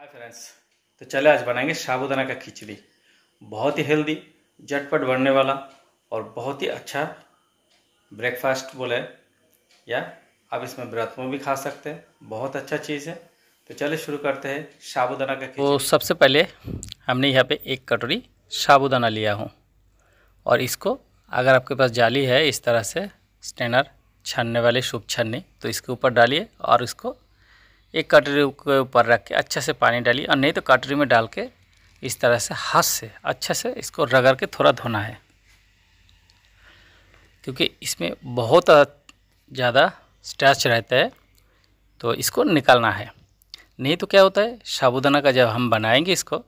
hi friends तो चले आज बनाएंगे साबुदाना का खिचड़ी बहुत ही हेल्दी झटपट बनने वाला और बहुत ही अच्छा ब्रेकफास्ट बोले या आप इसमें व्रत में भी खा सकते हैं बहुत अच्छा चीज़ है तो चले शुरू करते हैं साबुदाना का तो सबसे पहले हमने यहाँ पे एक कटोरी साबुदाना लिया हूँ और इसको अगर आपके पास जाली है इस तरह से स्टेनर छानने वाले शुभ छन्नी तो इसके ऊपर डालिए और इसको एक कटरी के ऊपर रख के अच्छे से पानी डालिए और नहीं तो कटरी में डाल के इस तरह से हाथ से अच्छे से इसको रगड़ के थोड़ा धोना है क्योंकि इसमें बहुत ज़्यादा स्टैच रहता है तो इसको निकालना है नहीं तो क्या होता है साबुदाना का जब हम बनाएंगे इसको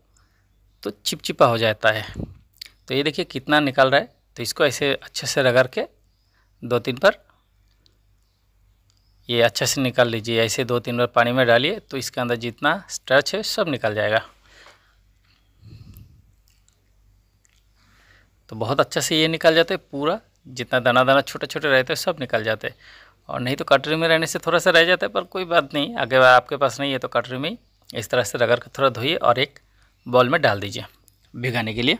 तो चिपचिपा हो जाता है तो ये देखिए कितना निकल रहा है तो इसको ऐसे अच्छे से रगड़ के दो तीन पर ये अच्छे से निकाल लीजिए ऐसे दो तीन बार पानी में डालिए तो इसके अंदर जितना स्टर्च है सब निकल जाएगा तो बहुत अच्छे से ये निकल जाते पूरा जितना दाना दाना छोटे छोटे रहते सब निकल जाते और नहीं तो कटरी में रहने से थोड़ा सा रह जाता है पर कोई बात नहीं अगर आपके पास नहीं है तो कटरी में इस तरह से रगड़ कर थोड़ा धोइए और एक बॉल में डाल दीजिए भिगाने के लिए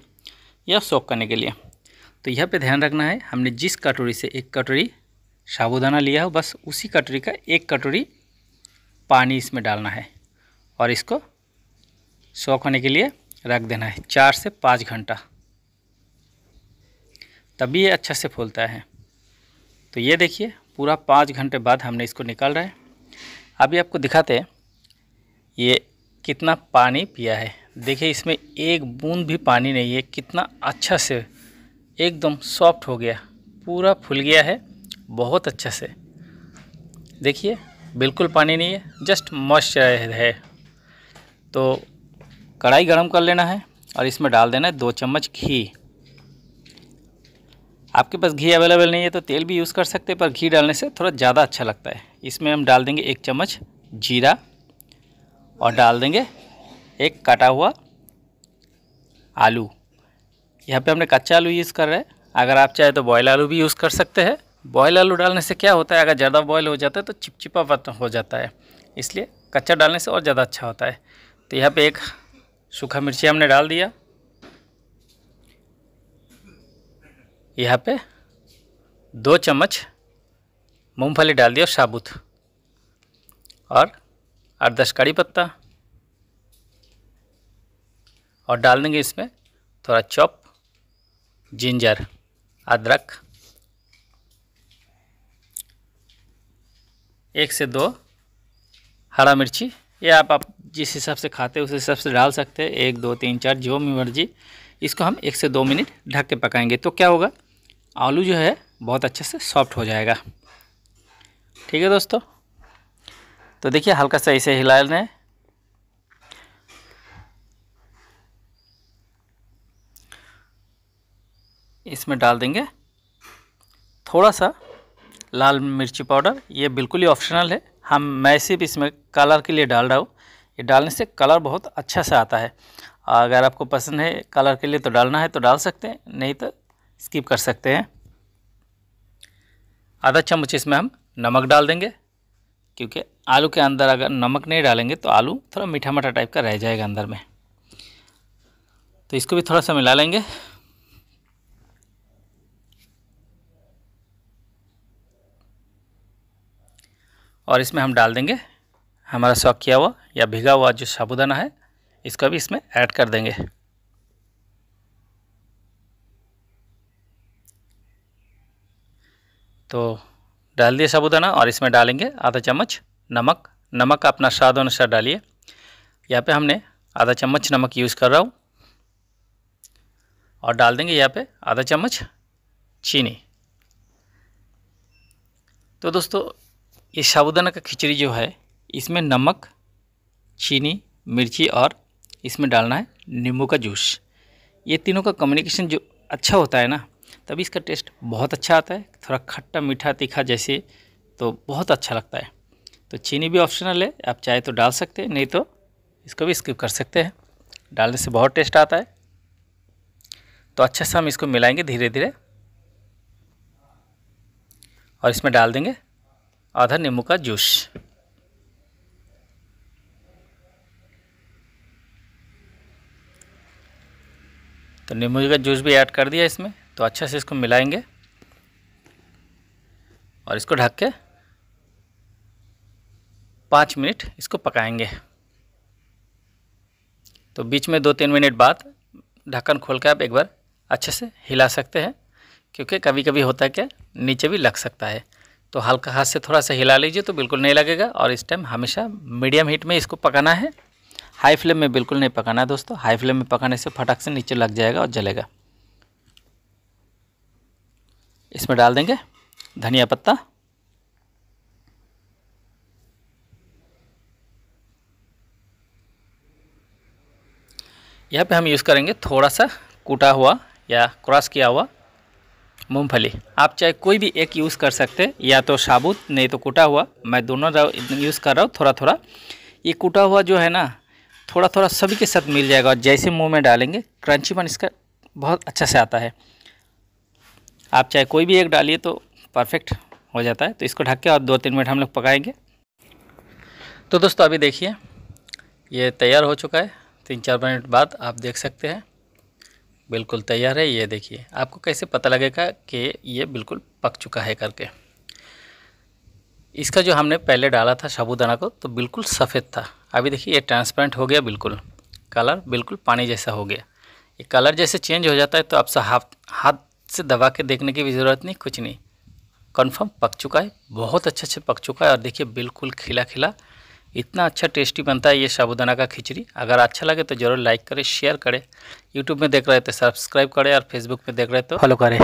या सोख करने के लिए तो यह पे ध्यान रखना है हमने जिस कटोरी से एक कटोरी साबुदाना लिया हो बस उसी कटोरी का एक कटोरी पानी इसमें डालना है और इसको सौख होने के लिए रख देना है चार से पाँच घंटा तभी ये अच्छा से फूलता है तो ये देखिए पूरा पाँच घंटे बाद हमने इसको निकाल रहा है अभी आपको दिखाते हैं ये कितना पानी पिया है देखिए इसमें एक बूंद भी पानी नहीं है कितना अच्छा से एकदम सॉफ्ट हो गया पूरा फूल गया है बहुत अच्छे से देखिए बिल्कुल पानी नहीं है जस्ट मॉइस्चराइज है तो कढ़ाई गरम कर लेना है और इसमें डाल देना है दो चम्मच घी आपके पास घी अवेलेबल नहीं है तो तेल भी यूज़ कर सकते पर घी डालने से थोड़ा ज़्यादा अच्छा लगता है इसमें हम डाल देंगे एक चम्मच जीरा और डाल देंगे एक काटा हुआ आलू यहाँ पे हमने कच्चा आलू यूज़ कर रहे हैं अगर आप चाहे तो बॉयल आलू भी यूज़ कर सकते हैं बॉयल आलू डालने से क्या होता है अगर ज़्यादा बॉयल हो जाता है तो चिपचिपा हो जाता है इसलिए कच्चा डालने से और ज़्यादा अच्छा होता है तो यहाँ पे एक सूखा मिर्ची हमने डाल दिया यहाँ पे दो चम्मच मूंगफली डाल दिया साबुत और आठ दस कड़ी पत्ता और डाल देंगे इसमें थोड़ा चॉप जिंजर अदरक एक से दो हरा मिर्ची ये आप आप जिस हिसाब से खाते हैं उस हिसाब से डाल सकते हैं एक दो तीन चार जो भी मर्जी इसको हम एक से दो मिनट ढक के पकाएंगे तो क्या होगा आलू जो है बहुत अच्छे से सॉफ्ट हो जाएगा ठीक है दोस्तों तो देखिए हल्का सा इसे हिला लें इसमें डाल देंगे थोड़ा सा लाल मिर्ची पाउडर ये बिल्कुल ही ऑप्शनल है हम मैं सिर्फ इसमें कलर के लिए डाल रहा हूँ ये डालने से कलर बहुत अच्छा सा आता है अगर आपको पसंद है कलर के लिए तो डालना है तो डाल सकते हैं नहीं तो स्किप कर सकते हैं आधा चम्मच इसमें हम नमक डाल देंगे क्योंकि आलू के अंदर अगर नमक नहीं डालेंगे तो आलू थोड़ा मीठा मठा टाइप का रह जाएगा अंदर में तो इसको भी थोड़ा सा मिला लेंगे और इसमें हम डाल देंगे हमारा सॉक किया हुआ या भिगा हुआ जो साबुदाना है इसका भी इसमें ऐड कर देंगे तो डाल दिए साबुदाना और इसमें डालेंगे आधा चम्मच नमक नमक अपना स्वाद अनुसार डालिए यहाँ पे हमने आधा चम्मच नमक यूज़ कर रहा हूँ और डाल देंगे यहाँ पे आधा चम्मच चीनी तो दोस्तों ये साबुदाना का खिचड़ी जो है इसमें नमक चीनी मिर्ची और इसमें डालना है नींबू का जूस ये तीनों का कम्युनिकेशन जो अच्छा होता है ना तभी इसका टेस्ट बहुत अच्छा आता है थोड़ा खट्टा मीठा तीखा जैसे तो बहुत अच्छा लगता है तो चीनी भी ऑप्शनल है आप चाहे तो डाल सकते हैं नहीं तो इसको भी स्किप कर सकते हैं डालने से बहुत टेस्ट आता है तो अच्छा सा हम इसको मिलाएंगे धीरे धीरे और इसमें डाल देंगे आधा तो नींबू का जूस तो नींबू का जूस भी ऐड कर दिया इसमें तो अच्छा से इसको मिलाएंगे और इसको ढक के पाँच मिनट इसको पकाएंगे तो बीच में दो तीन मिनट बाद ढक्कन खोल के आप एक बार अच्छे से हिला सकते हैं क्योंकि कभी कभी होता है क्या नीचे भी लग सकता है तो हल्का हाथ से थोड़ा सा हिला लीजिए तो बिल्कुल नहीं लगेगा और इस टाइम हमेशा मीडियम हीट में इसको पकाना है हाई फ्लेम में बिल्कुल नहीं पकाना है दोस्तों हाई फ्लेम में पकाने से फटाक से नीचे लग जाएगा और जलेगा इसमें डाल देंगे धनिया पत्ता यहाँ पे हम यूज़ करेंगे थोड़ा सा कूटा हुआ या क्रॉस किया हुआ मूंगफली आप चाहे कोई भी एक यूज़ कर सकते या तो साबुत नहीं तो कूटा हुआ मैं दोनों यूज़ कर रहा हूँ थोड़ा थोड़ा ये कूटा हुआ जो है ना थोड़ा थोड़ा सभी के साथ मिल जाएगा और जैसे मुंह में डालेंगे क्रंचीपन इसका बहुत अच्छा से आता है आप चाहे कोई भी एक डालिए तो परफेक्ट हो जाता है तो इसको ढक के और दो तीन मिनट हम लोग पकाएँगे तो दोस्तों अभी देखिए ये तैयार हो चुका है तीन चार मिनट बाद आप देख सकते हैं बिल्कुल तैयार है ये देखिए आपको कैसे पता लगेगा कि ये बिल्कुल पक चुका है करके इसका जो हमने पहले डाला था साबूदाना को तो बिल्कुल सफ़ेद था अभी देखिए ये ट्रांसपेरेंट हो गया बिल्कुल कलर बिल्कुल पानी जैसा हो गया ये कलर जैसे चेंज हो जाता है तो आपसे हाथ हाथ से दबा के देखने की भी ज़रूरत नहीं कुछ नहीं कन्फर्म पक चुका है बहुत अच्छे अच्छे पक चुका है और देखिए बिल्कुल खिला खिला इतना अच्छा टेस्टी बनता है ये साबुदाना का खिचड़ी अगर अच्छा लगे तो ज़रूर लाइक करें शेयर करें यूट्यूब में देख रहे तो सब्सक्राइब करें और फेसबुक में देख रहे तो फॉलो करें